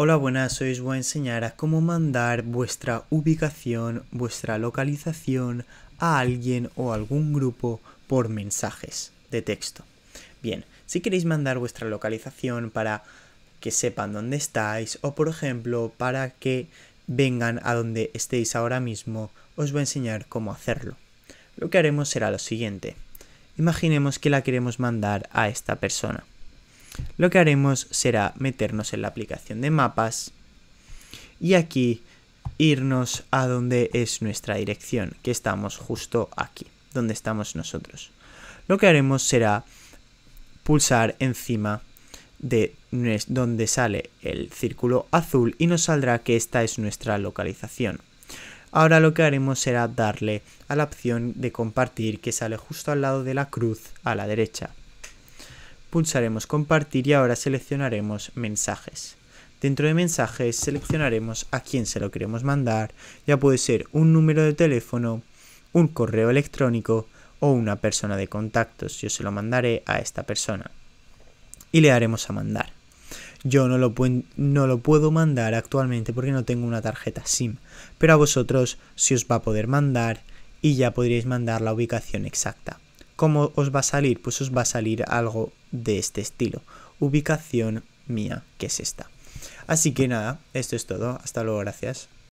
Hola, buenas, hoy os voy a enseñar a cómo mandar vuestra ubicación, vuestra localización a alguien o algún grupo por mensajes de texto. Bien, si queréis mandar vuestra localización para que sepan dónde estáis o por ejemplo para que vengan a donde estéis ahora mismo, os voy a enseñar cómo hacerlo. Lo que haremos será lo siguiente. Imaginemos que la queremos mandar a esta persona. Lo que haremos será meternos en la aplicación de mapas y aquí irnos a donde es nuestra dirección, que estamos justo aquí, donde estamos nosotros. Lo que haremos será pulsar encima de donde sale el círculo azul y nos saldrá que esta es nuestra localización. Ahora lo que haremos será darle a la opción de compartir que sale justo al lado de la cruz a la derecha pulsaremos compartir y ahora seleccionaremos mensajes. Dentro de mensajes seleccionaremos a quién se lo queremos mandar, ya puede ser un número de teléfono, un correo electrónico o una persona de contactos. Yo se lo mandaré a esta persona y le haremos a mandar. Yo no lo, no lo puedo mandar actualmente porque no tengo una tarjeta SIM, pero a vosotros se os va a poder mandar y ya podréis mandar la ubicación exacta. ¿Cómo os va a salir? Pues os va a salir algo de este estilo. Ubicación mía, que es esta. Así que nada, esto es todo. Hasta luego, gracias.